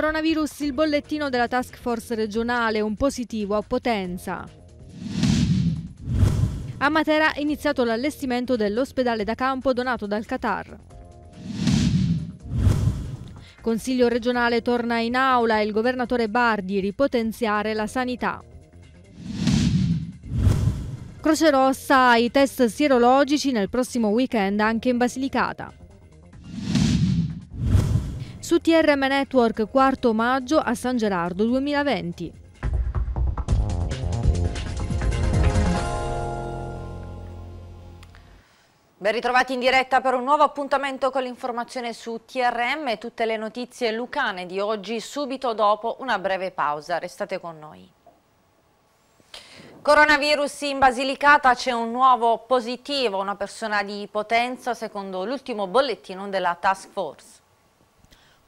Coronavirus, il bollettino della task force regionale, un positivo a potenza. A Matera è iniziato l'allestimento dell'ospedale da campo donato dal Qatar. Consiglio regionale torna in aula e il governatore Bardi ripotenziare la sanità. Croce Rossa, i test sierologici nel prossimo weekend anche in Basilicata su TRM Network 4 maggio a San Gerardo 2020. Ben ritrovati in diretta per un nuovo appuntamento con l'informazione su TRM e tutte le notizie lucane di oggi subito dopo una breve pausa. Restate con noi. Coronavirus in Basilicata c'è un nuovo positivo, una persona di Potenza secondo l'ultimo bollettino della task force.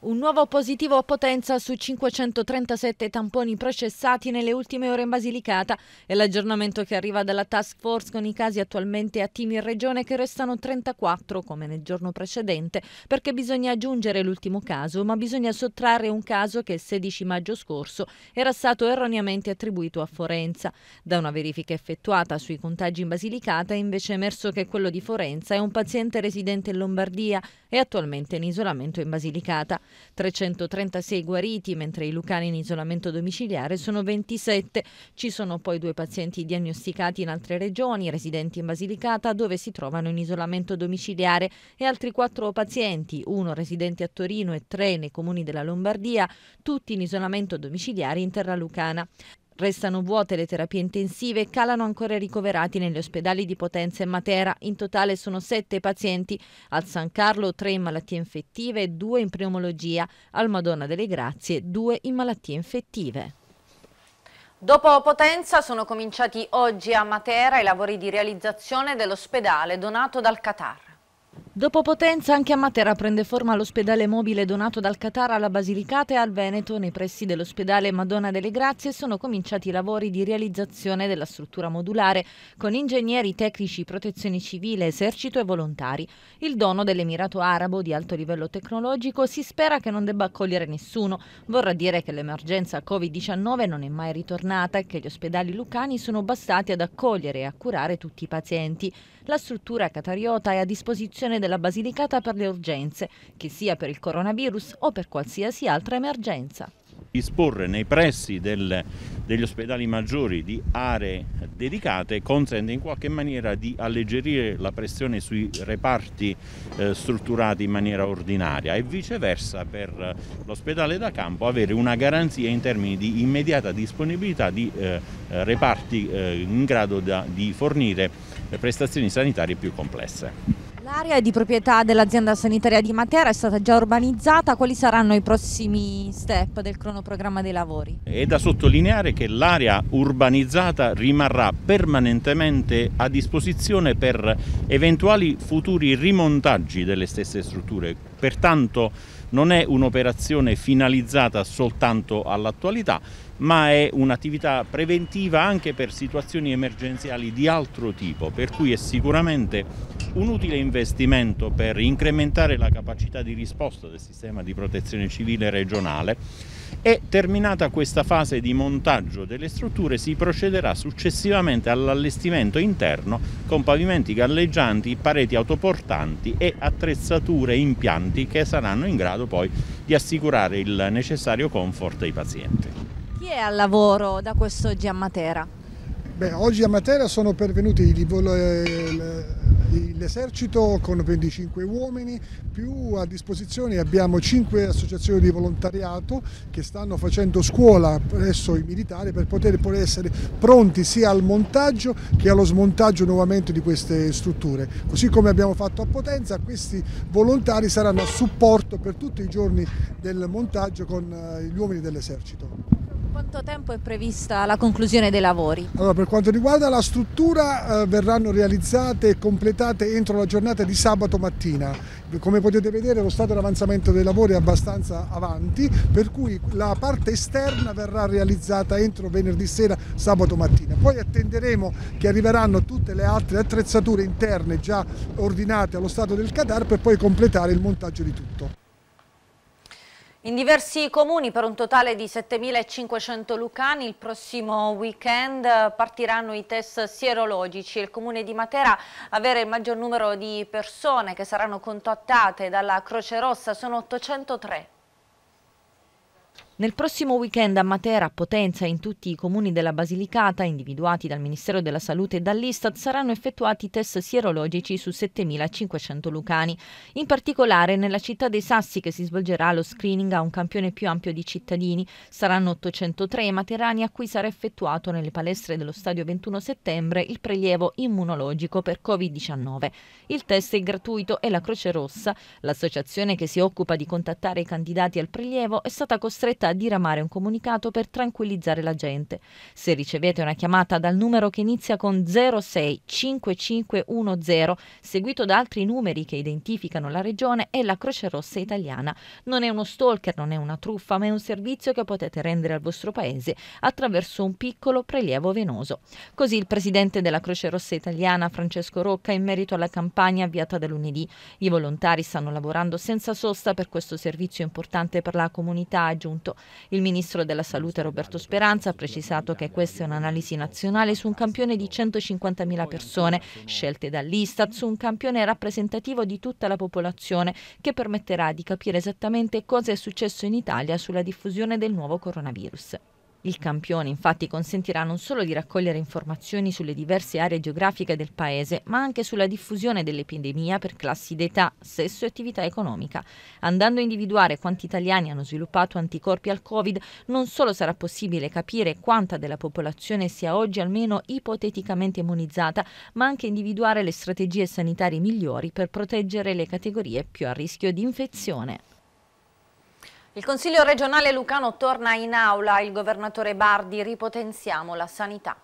Un nuovo positivo a Potenza su 537 tamponi processati nelle ultime ore in Basilicata è l'aggiornamento che arriva dalla task force con i casi attualmente attivi in regione che restano 34 come nel giorno precedente perché bisogna aggiungere l'ultimo caso ma bisogna sottrarre un caso che il 16 maggio scorso era stato erroneamente attribuito a Forenza. Da una verifica effettuata sui contagi in Basilicata è invece emerso che quello di Forenza è un paziente residente in Lombardia e attualmente in isolamento in Basilicata. 336 guariti, mentre i lucani in isolamento domiciliare sono 27. Ci sono poi due pazienti diagnosticati in altre regioni, residenti in Basilicata, dove si trovano in isolamento domiciliare, e altri quattro pazienti, uno residente a Torino e tre nei comuni della Lombardia, tutti in isolamento domiciliare in terra lucana. Restano vuote le terapie intensive e calano ancora i ricoverati negli ospedali di Potenza e Matera. In totale sono sette pazienti, al San Carlo tre in malattie infettive e due in pneumologia, al Madonna delle Grazie due in malattie infettive. Dopo Potenza sono cominciati oggi a Matera i lavori di realizzazione dell'ospedale donato dal Qatar. Dopo Potenza, anche a Matera prende forma l'ospedale mobile donato dal Qatar alla Basilicata e al Veneto. Nei pressi dell'ospedale Madonna delle Grazie sono cominciati i lavori di realizzazione della struttura modulare con ingegneri, tecnici, protezione civile, esercito e volontari. Il dono dell'Emirato Arabo di alto livello tecnologico si spera che non debba accogliere nessuno. Vorrà dire che l'emergenza Covid-19 non è mai ritornata e che gli ospedali lucani sono bastati ad accogliere e a curare tutti i pazienti. La struttura catariota è a disposizione della Basilicata per le urgenze, che sia per il coronavirus o per qualsiasi altra emergenza disporre nei pressi del, degli ospedali maggiori di aree dedicate consente in qualche maniera di alleggerire la pressione sui reparti eh, strutturati in maniera ordinaria e viceversa per eh, l'ospedale da campo avere una garanzia in termini di immediata disponibilità di eh, eh reparti eh, in grado da, di fornire le prestazioni sanitarie più complesse. L'area di proprietà dell'azienda sanitaria di Matera, è stata già urbanizzata, quali saranno i prossimi step del cronoprogramma dei lavori? È da sottolineare che l'area urbanizzata rimarrà permanentemente a disposizione per eventuali futuri rimontaggi delle stesse strutture, pertanto non è un'operazione finalizzata soltanto all'attualità, ma è un'attività preventiva anche per situazioni emergenziali di altro tipo, per cui è sicuramente un utile investimento per incrementare la capacità di risposta del sistema di protezione civile regionale e terminata questa fase di montaggio delle strutture si procederà successivamente all'allestimento interno con pavimenti galleggianti, pareti autoportanti e attrezzature e impianti che saranno in grado poi di assicurare il necessario comfort ai pazienti. Chi è al lavoro da questo oggi a Matera? Beh, oggi a Matera sono pervenuti eh, l'esercito con 25 uomini, più a disposizione abbiamo 5 associazioni di volontariato che stanno facendo scuola presso i militari per poter poi essere pronti sia al montaggio che allo smontaggio nuovamente di queste strutture. Così come abbiamo fatto a Potenza, questi volontari saranno a supporto per tutti i giorni del montaggio con eh, gli uomini dell'esercito quanto tempo è prevista la conclusione dei lavori? Allora, per quanto riguarda la struttura eh, verranno realizzate e completate entro la giornata di sabato mattina. Come potete vedere lo stato d'avanzamento dei lavori è abbastanza avanti, per cui la parte esterna verrà realizzata entro venerdì sera, sabato mattina. Poi attenderemo che arriveranno tutte le altre attrezzature interne già ordinate allo stato del Qatar per poi completare il montaggio di tutto. In diversi comuni per un totale di 7.500 lucani il prossimo weekend eh, partiranno i test sierologici. Il comune di Matera avere il maggior numero di persone che saranno contattate dalla Croce Rossa sono 803. Nel prossimo weekend a Matera, Potenza e in tutti i comuni della Basilicata, individuati dal Ministero della Salute e dall'Istat, saranno effettuati test sierologici su 7.500 lucani. In particolare, nella città dei Sassi, che si svolgerà lo screening a un campione più ampio di cittadini, saranno 803 materani a cui sarà effettuato nelle palestre dello stadio 21 settembre il prelievo immunologico per Covid-19. Il test è gratuito e la Croce Rossa, l'associazione che si occupa di contattare i candidati al prelievo, è stata costretta volta a diramare un comunicato per tranquillizzare la gente. Se ricevete una chiamata dal numero che inizia con 065510, seguito da altri numeri che identificano la regione, è la Croce Rossa italiana. Non è uno stalker, non è una truffa, ma è un servizio che potete rendere al vostro paese attraverso un piccolo prelievo venoso. Così il presidente della Croce Rossa italiana, Francesco Rocca, in merito alla campagna avviata da lunedì. I volontari stanno lavorando senza sosta per questo servizio importante per la comunità, ha aggiunto. Il ministro della Salute Roberto Speranza ha precisato che questa è un'analisi nazionale su un campione di 150.000 persone scelte dall'Istat, su un campione rappresentativo di tutta la popolazione che permetterà di capire esattamente cosa è successo in Italia sulla diffusione del nuovo coronavirus. Il campione infatti consentirà non solo di raccogliere informazioni sulle diverse aree geografiche del paese, ma anche sulla diffusione dell'epidemia per classi d'età, sesso e attività economica. Andando a individuare quanti italiani hanno sviluppato anticorpi al Covid, non solo sarà possibile capire quanta della popolazione sia oggi almeno ipoteticamente immunizzata, ma anche individuare le strategie sanitarie migliori per proteggere le categorie più a rischio di infezione. Il Consiglio regionale lucano torna in aula, il governatore Bardi ripotenziamo la sanità.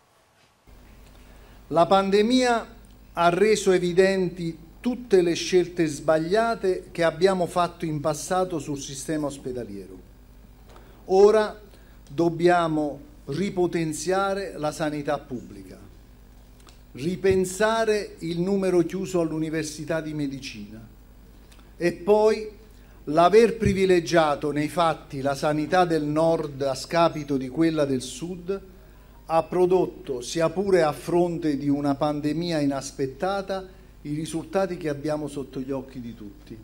La pandemia ha reso evidenti tutte le scelte sbagliate che abbiamo fatto in passato sul sistema ospedaliero. Ora dobbiamo ripotenziare la sanità pubblica, ripensare il numero chiuso all'Università di Medicina e poi l'aver privilegiato nei fatti la sanità del nord a scapito di quella del sud ha prodotto, sia pure a fronte di una pandemia inaspettata, i risultati che abbiamo sotto gli occhi di tutti.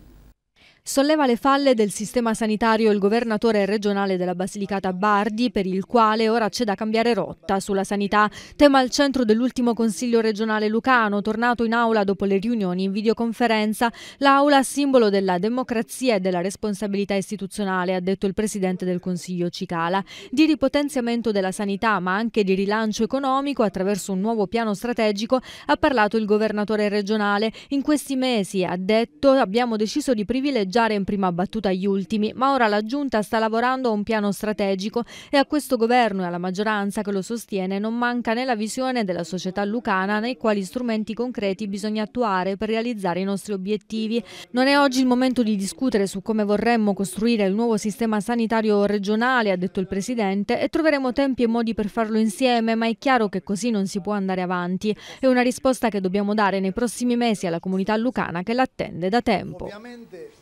Solleva le falle del sistema sanitario il governatore regionale della Basilicata Bardi, per il quale ora c'è da cambiare rotta sulla sanità, tema al centro dell'ultimo Consiglio regionale lucano, tornato in aula dopo le riunioni in videoconferenza. L'aula simbolo della democrazia e della responsabilità istituzionale, ha detto il presidente del Consiglio Cicala, di ripotenziamento della sanità ma anche di rilancio economico attraverso un nuovo piano strategico, ha parlato il governatore regionale. In questi mesi, ha detto, abbiamo deciso di privilegiare fronteggiare in prima battuta gli ultimi, ma ora la Giunta sta lavorando a un piano strategico e a questo governo e alla maggioranza che lo sostiene non manca né la visione della società lucana né quali strumenti concreti bisogna attuare per realizzare i nostri obiettivi. Non è oggi il momento di discutere su come vorremmo costruire il nuovo sistema sanitario regionale, ha detto il Presidente, e troveremo tempi e modi per farlo insieme, ma è chiaro che così non si può andare avanti. È una risposta che dobbiamo dare nei prossimi mesi alla comunità lucana che l'attende da tempo. Ovviamente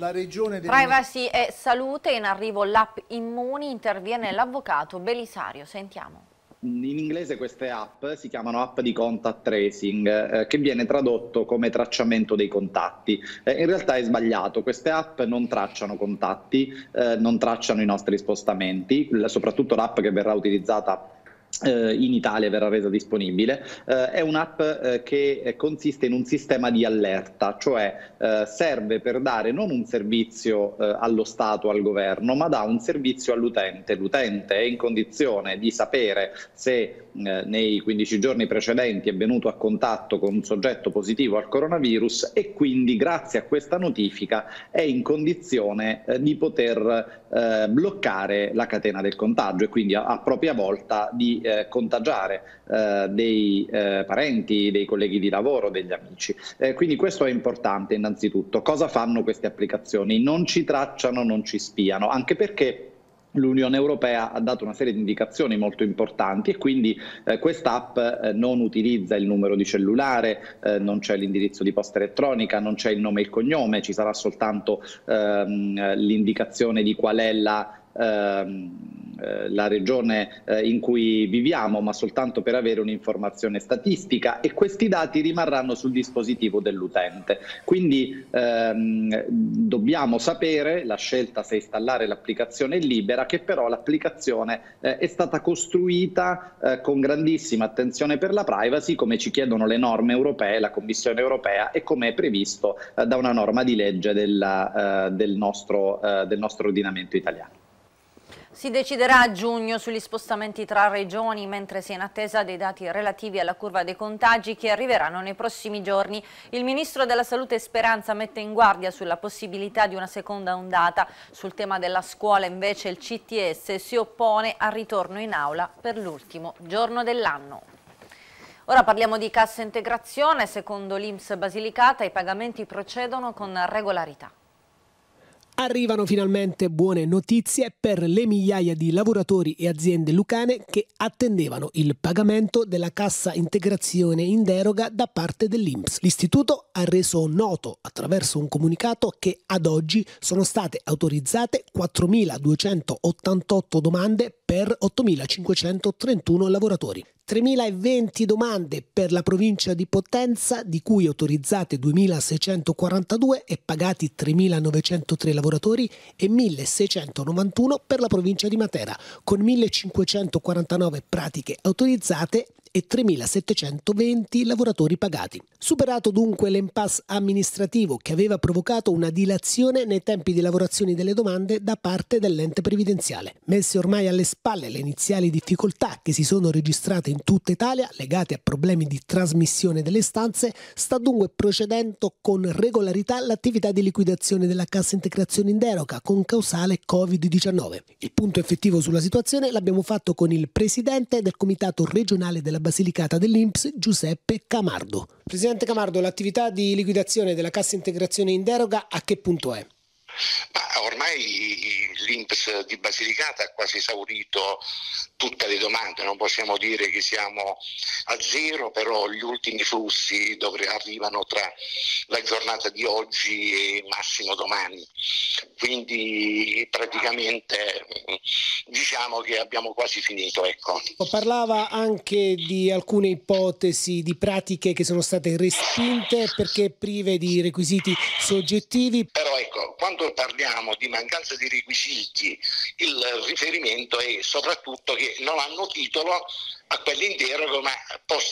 la regione... Del... Privacy e salute, in arrivo l'app Immuni, interviene l'avvocato Belisario, sentiamo. In inglese queste app si chiamano app di contact tracing, eh, che viene tradotto come tracciamento dei contatti. Eh, in realtà è sbagliato, queste app non tracciano contatti, eh, non tracciano i nostri spostamenti, soprattutto l'app che verrà utilizzata eh, in Italia verrà resa disponibile, eh, è un'app eh, che consiste in un sistema di allerta, cioè eh, serve per dare non un servizio eh, allo Stato, al governo, ma dà un servizio all'utente. L'utente è in condizione di sapere se eh, nei 15 giorni precedenti è venuto a contatto con un soggetto positivo al coronavirus e quindi grazie a questa notifica è in condizione eh, di poter eh, bloccare la catena del contagio e quindi a, a propria volta di eh, contagiare eh, dei parenti, dei colleghi di lavoro, degli amici. quindi questo è importante innanzitutto. Cosa fanno queste applicazioni? Non ci tracciano, non ci spiano, anche perché l'Unione Europea ha dato una serie di indicazioni molto importanti e quindi eh, quest'app eh, non utilizza il numero di cellulare, eh, non c'è l'indirizzo di posta elettronica, non c'è il nome e il cognome, ci sarà soltanto ehm, l'indicazione di qual è la Ehm, eh, la regione eh, in cui viviamo, ma soltanto per avere un'informazione statistica e questi dati rimarranno sul dispositivo dell'utente. Quindi ehm, dobbiamo sapere la scelta se installare l'applicazione è libera, che però l'applicazione eh, è stata costruita eh, con grandissima attenzione per la privacy, come ci chiedono le norme europee, la Commissione europea e come è previsto eh, da una norma di legge della, eh, del, nostro, del nostro ordinamento italiano. Si deciderà a giugno sugli spostamenti tra regioni mentre si è in attesa dei dati relativi alla curva dei contagi che arriveranno nei prossimi giorni. Il Ministro della Salute Speranza mette in guardia sulla possibilità di una seconda ondata. Sul tema della scuola invece il CTS si oppone al ritorno in aula per l'ultimo giorno dell'anno. Ora parliamo di cassa integrazione. Secondo l'Inps Basilicata i pagamenti procedono con regolarità. Arrivano finalmente buone notizie per le migliaia di lavoratori e aziende lucane che attendevano il pagamento della cassa integrazione in deroga da parte dell'INPS. L'istituto ha reso noto attraverso un comunicato che ad oggi sono state autorizzate 4.288 domande per 8.531 lavoratori. 3.020 domande per la provincia di Potenza, di cui autorizzate 2.642 e pagati 3.903 lavoratori e 1.691 per la provincia di Matera, con 1.549 pratiche autorizzate e 3.720 lavoratori pagati. Superato dunque l'impasse amministrativo che aveva provocato una dilazione nei tempi di lavorazione delle domande da parte dell'ente previdenziale. Messe ormai alle spalle le iniziali difficoltà che si sono registrate in tutta Italia legate a problemi di trasmissione delle stanze, sta dunque procedendo con regolarità l'attività di liquidazione della cassa integrazione in deroga con causale Covid-19. Il punto effettivo sulla situazione l'abbiamo fatto con il presidente del Comitato regionale della della Basilicata dell'Inps Giuseppe Camardo. Presidente Camardo, l'attività di liquidazione della cassa integrazione in deroga a che punto è? ormai l'INPS di Basilicata ha quasi esaurito tutte le domande, non possiamo dire che siamo a zero, però gli ultimi flussi arrivano tra la giornata di oggi e massimo domani. Quindi praticamente diciamo che abbiamo quasi finito. Ecco. Oh, parlava anche di alcune ipotesi di pratiche che sono state respinte perché prive di requisiti soggettivi. Però ecco, quando parliamo diciamo, di mancanza di requisiti, il riferimento è soprattutto che non hanno titolo a quelli ma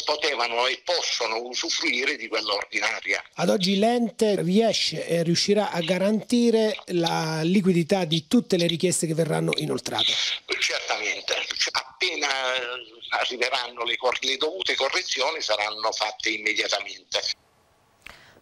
potevano e possono usufruire di quella ordinaria. Ad oggi l'ente riesce e riuscirà a garantire la liquidità di tutte le richieste che verranno inoltrate? Certamente, appena eh, arriveranno le, le dovute correzioni saranno fatte immediatamente.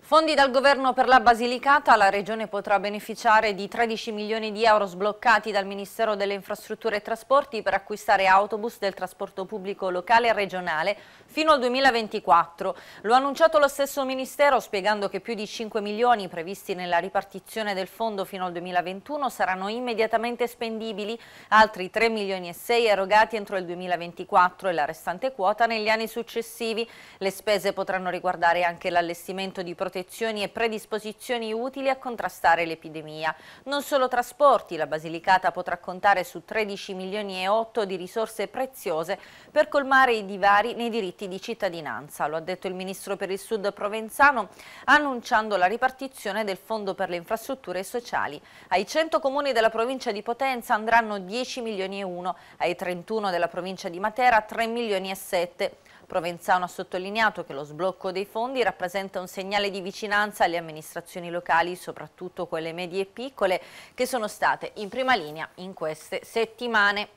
Fondi dal governo per la Basilicata, la regione potrà beneficiare di 13 milioni di euro sbloccati dal Ministero delle Infrastrutture e Trasporti per acquistare autobus del trasporto pubblico locale e regionale fino al 2024. Lo ha annunciato lo stesso Ministero spiegando che più di 5 milioni previsti nella ripartizione del fondo fino al 2021 saranno immediatamente spendibili, altri 3 milioni e 6 erogati entro il 2024 e la restante quota negli anni successivi. Le spese potranno riguardare anche l'allestimento di protezione protezioni e predisposizioni utili a contrastare l'epidemia. Non solo trasporti, la Basilicata potrà contare su 13 milioni e 8 di risorse preziose per colmare i divari nei diritti di cittadinanza. Lo ha detto il Ministro per il Sud Provenzano annunciando la ripartizione del Fondo per le infrastrutture sociali. Ai 100 comuni della provincia di Potenza andranno 10 milioni e 1, ai 31 della provincia di Matera 3 milioni e 7. Provenzano ha sottolineato che lo sblocco dei fondi rappresenta un segnale di vicinanza alle amministrazioni locali, soprattutto quelle medie e piccole, che sono state in prima linea in queste settimane.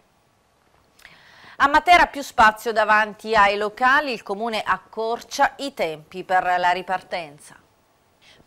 A Matera più spazio davanti ai locali, il comune accorcia i tempi per la ripartenza.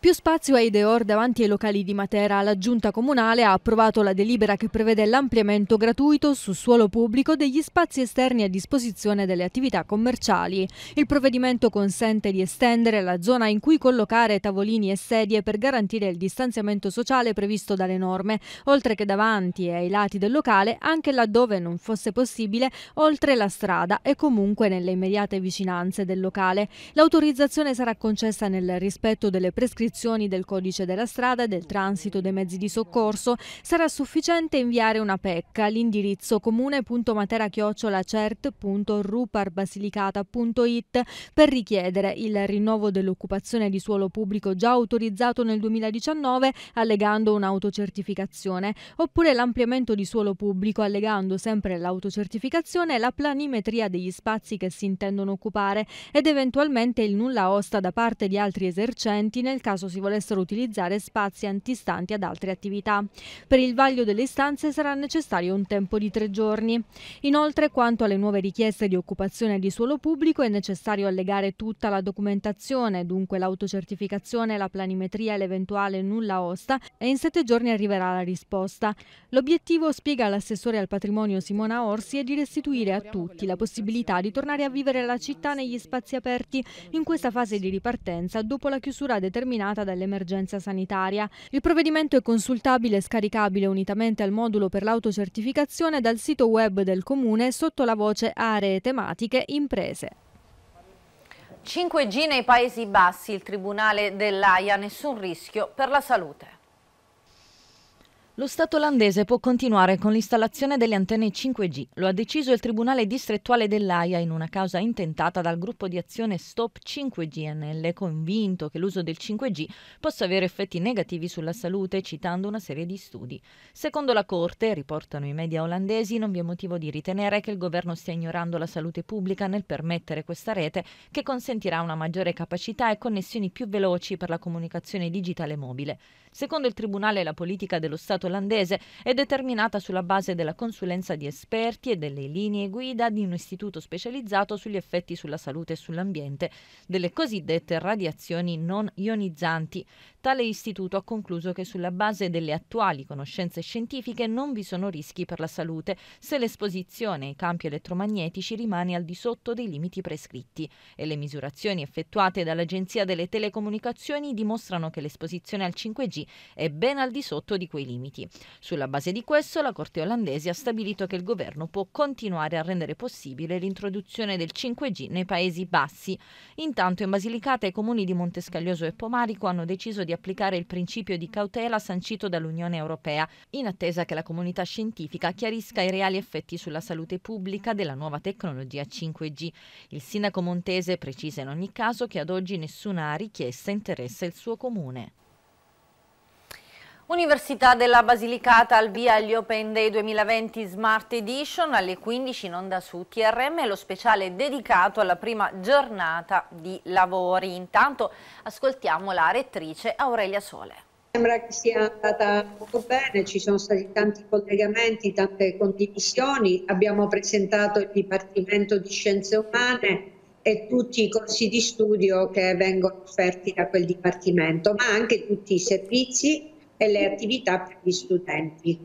Più spazio ai Deor davanti ai locali di Matera. La Giunta Comunale ha approvato la delibera che prevede l'ampliamento gratuito su suolo pubblico degli spazi esterni a disposizione delle attività commerciali. Il provvedimento consente di estendere la zona in cui collocare tavolini e sedie per garantire il distanziamento sociale previsto dalle norme, oltre che davanti e ai lati del locale, anche laddove non fosse possibile, oltre la strada e comunque nelle immediate vicinanze del locale. L'autorizzazione sarà concessa nel rispetto delle prescrizioni disposizioni del codice della strada e del transito dei mezzi di soccorso, sarà sufficiente inviare una PEC all'indirizzo comune.materachiocciolacert.ruparbasilicata.it per richiedere il rinnovo dell'occupazione di suolo pubblico già autorizzato nel 2019 allegando un'autocertificazione, oppure l'ampliamento di suolo pubblico allegando sempre l'autocertificazione e la planimetria degli spazi che si intendono occupare ed eventualmente il nulla osta da parte di altri esercenti nel caso caso si volessero utilizzare spazi antistanti ad altre attività. Per il vaglio delle istanze sarà necessario un tempo di tre giorni. Inoltre, quanto alle nuove richieste di occupazione di suolo pubblico, è necessario allegare tutta la documentazione, dunque l'autocertificazione, la planimetria e l'eventuale nulla osta, e in sette giorni arriverà la risposta. L'obiettivo, spiega l'assessore al patrimonio Simona Orsi, è di restituire a tutti la possibilità di tornare a vivere la città negli spazi aperti in questa fase di ripartenza dopo la chiusura determinata determinata dall'emergenza sanitaria. Il provvedimento è consultabile e scaricabile unitamente al modulo per l'autocertificazione dal sito web del Comune sotto la voce Aree tematiche imprese. 5G nei Paesi Bassi, il Tribunale dell'AIA, nessun rischio per la salute. Lo Stato olandese può continuare con l'installazione delle antenne 5G, lo ha deciso il Tribunale distrettuale dell'AIA in una causa intentata dal gruppo di azione Stop 5GNL, convinto che l'uso del 5G possa avere effetti negativi sulla salute, citando una serie di studi. Secondo la Corte, riportano i media olandesi, non vi è motivo di ritenere che il governo stia ignorando la salute pubblica nel permettere questa rete che consentirà una maggiore capacità e connessioni più veloci per la comunicazione digitale mobile. Secondo il Tribunale la politica dello Stato Stato olandese è determinata sulla base della consulenza di esperti e delle linee guida di un istituto specializzato sugli effetti sulla salute e sull'ambiente delle cosiddette radiazioni non ionizzanti tale istituto ha concluso che sulla base delle attuali conoscenze scientifiche non vi sono rischi per la salute se l'esposizione ai campi elettromagnetici rimane al di sotto dei limiti prescritti e le misurazioni effettuate dall'Agenzia delle Telecomunicazioni dimostrano che l'esposizione al 5G è ben al di sotto di quei limiti. Sulla base di questo la Corte olandese ha stabilito che il governo può continuare a rendere possibile l'introduzione del 5G nei Paesi Bassi. Intanto in Basilicata i comuni di Montescaglioso e Pomarico hanno deciso di applicare il principio di cautela sancito dall'Unione Europea, in attesa che la comunità scientifica chiarisca i reali effetti sulla salute pubblica della nuova tecnologia 5G. Il sindaco montese precisa in ogni caso che ad oggi nessuna richiesta interessa il suo comune. Università della Basilicata al via agli Open Day 2020 Smart Edition alle 15 in onda su TRM lo speciale dedicato alla prima giornata di lavori. Intanto ascoltiamo la rettrice Aurelia Sole. Sembra che sia andata molto bene, ci sono stati tanti collegamenti, tante condivisioni, abbiamo presentato il Dipartimento di Scienze Umane e tutti i corsi di studio che vengono offerti da quel dipartimento, ma anche tutti i servizi e le attività per gli studenti.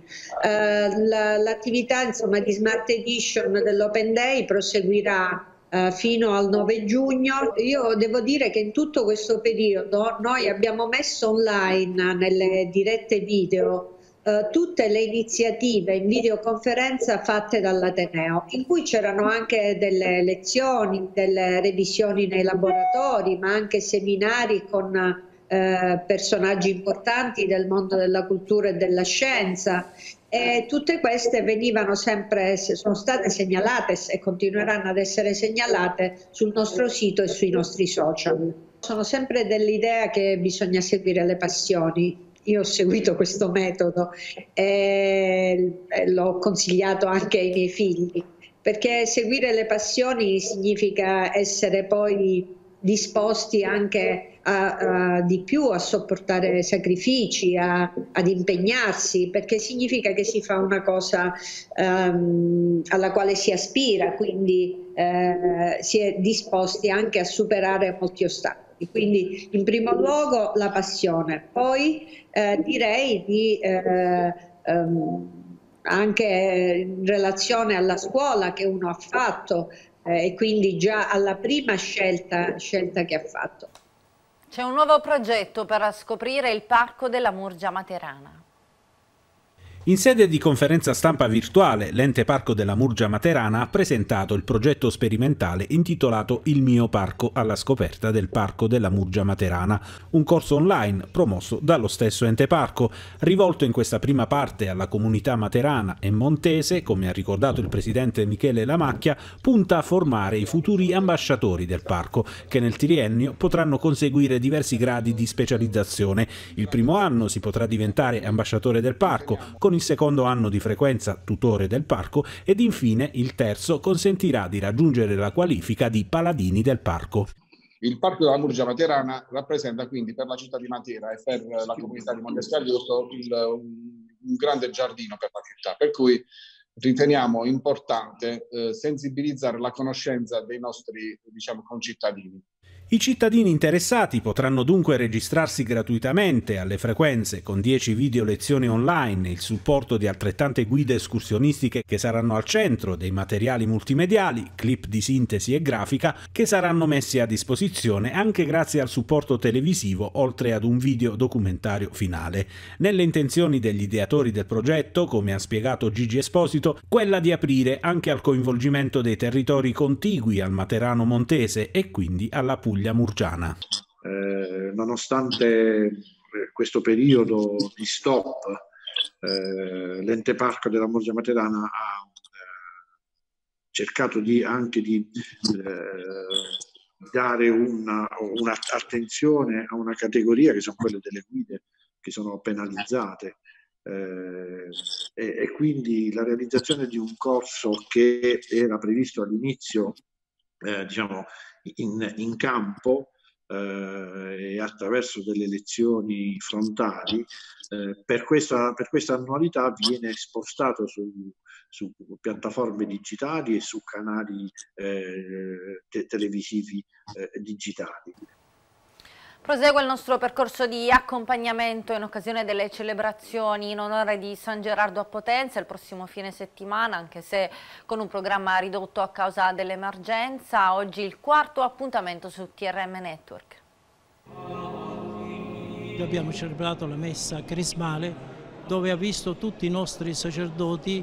Eh, l'attività insomma, di Smart Edition dell'Open Day proseguirà eh, fino al 9 giugno. Io devo dire che in tutto questo periodo noi abbiamo messo online nelle dirette video eh, tutte le iniziative in videoconferenza fatte dall'Ateneo, in cui c'erano anche delle lezioni, delle revisioni nei laboratori, ma anche seminari con eh, personaggi importanti del mondo della cultura e della scienza. E tutte queste venivano sempre, sono state segnalate e continueranno ad essere segnalate sul nostro sito e sui nostri social. Sono sempre dell'idea che bisogna seguire le passioni, io ho seguito questo metodo e l'ho consigliato anche ai miei figli, perché seguire le passioni significa essere poi disposti anche a, a, di più a sopportare sacrifici, a, ad impegnarsi, perché significa che si fa una cosa um, alla quale si aspira, quindi eh, si è disposti anche a superare molti ostacoli. Quindi in primo luogo la passione, poi eh, direi di... Eh, um, anche in relazione alla scuola che uno ha fatto, eh, e quindi già alla prima scelta, scelta che ha fatto. C'è un nuovo progetto per scoprire il Parco della Murgia Materana. In sede di conferenza stampa virtuale, l'ente parco della Murgia Materana ha presentato il progetto sperimentale intitolato Il mio parco alla scoperta del parco della Murgia Materana, un corso online promosso dallo stesso ente parco, rivolto in questa prima parte alla comunità materana e montese, come ha ricordato il presidente Michele Lamacchia, punta a formare i futuri ambasciatori del parco, che nel triennio potranno conseguire diversi gradi di specializzazione. Il primo anno si potrà diventare ambasciatore del parco con il secondo anno di frequenza tutore del parco ed infine il terzo consentirà di raggiungere la qualifica di paladini del parco. Il Parco della Murgia Materana rappresenta quindi per la città di Matera e per la comunità di Montescaglioso un, grande giardino per la città, per cui riteniamo importante eh, sensibilizzare la conoscenza dei nostri diciamo, concittadini. I cittadini interessati potranno dunque registrarsi gratuitamente alle frequenze con 10 video lezioni online, e il supporto di altrettante guide escursionistiche che saranno al centro dei materiali multimediali, clip di sintesi e grafica che saranno messi a disposizione anche grazie al supporto televisivo oltre ad un video documentario finale. Nelle intenzioni degli ideatori del progetto, come ha spiegato Gigi Esposito, quella di aprire anche al coinvolgimento dei territori contigui al Materano Montese e quindi alla Puglia Puglia Murgiana. Eh, nonostante eh, questo periodo di stop, eh, l'ente parco della Murgia Materana ha eh, cercato di, anche di eh, dare un'attenzione una a una categoria che sono quelle delle guide che sono penalizzate eh, e, e, quindi la realizzazione di un corso che era previsto all'inizio eh, diciamo in, in campo eh, e attraverso delle lezioni frontali, eh, per, questa, per, questa, annualità viene spostato su, su piattaforme digitali e su canali eh, te televisivi eh, digitali. Prosegue il nostro percorso di accompagnamento in occasione delle celebrazioni in onore di San Gerardo a Potenza il prossimo fine settimana, anche se con un programma ridotto a causa dell'emergenza. Oggi il quarto appuntamento su TRM Network. Abbiamo celebrato la messa crismale dove ha visto tutti i nostri sacerdoti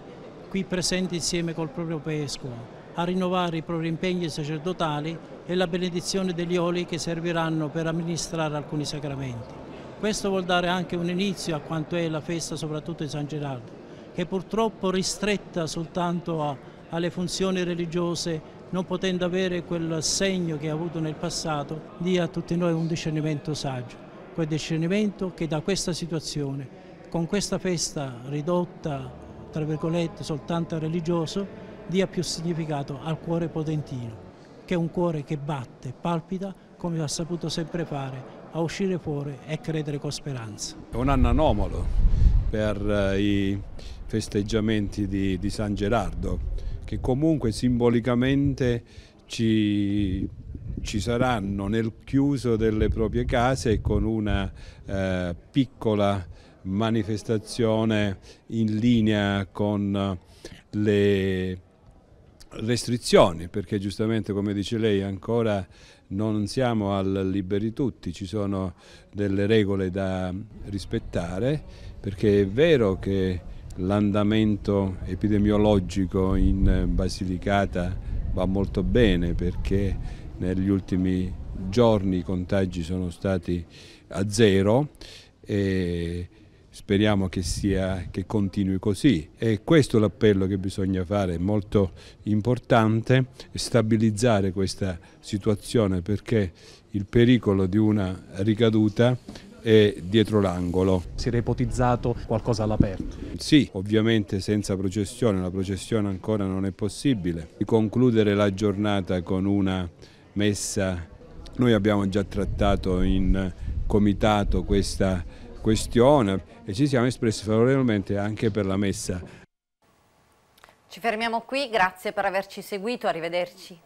qui presenti insieme col proprio pesco a rinnovare i propri impegni sacerdotali e la benedizione degli oli che serviranno per amministrare alcuni sacramenti. Questo vuol dare anche un inizio a quanto è la festa soprattutto di San Gerardo, che purtroppo ristretta soltanto a, alle funzioni religiose, non potendo avere quel segno che ha avuto nel passato, dia a tutti noi un discernimento saggio, quel discernimento che da questa situazione, con questa festa ridotta, tra virgolette, soltanto religioso, dia più significato al cuore potentino, che è un cuore che batte, palpita, come ha saputo sempre fare, a uscire fuori e credere con speranza. È un anno anomalo per eh, i festeggiamenti di, di San Gerardo, che comunque simbolicamente ci ci saranno nel chiuso delle proprie case con una eh, piccola manifestazione in linea con le restrizioni, perché giustamente come dice lei ancora non siamo al liberi tutti, ci sono delle regole da rispettare, perché è vero che l'andamento epidemiologico in Basilicata va molto bene perché negli ultimi giorni i contagi sono stati a zero e speriamo che, sia, che, continui così. E questo è l'appello che bisogna fare, è molto importante stabilizzare questa situazione perché il pericolo di una ricaduta è dietro l'angolo. Si era ipotizzato qualcosa all'aperto? Sì, ovviamente senza processione, la processione ancora non è possibile. concludere la giornata con una messa, noi abbiamo già trattato in comitato questa questione e ci siamo espressi favorevolmente anche per la messa. Ci fermiamo qui, grazie per averci seguito, arrivederci.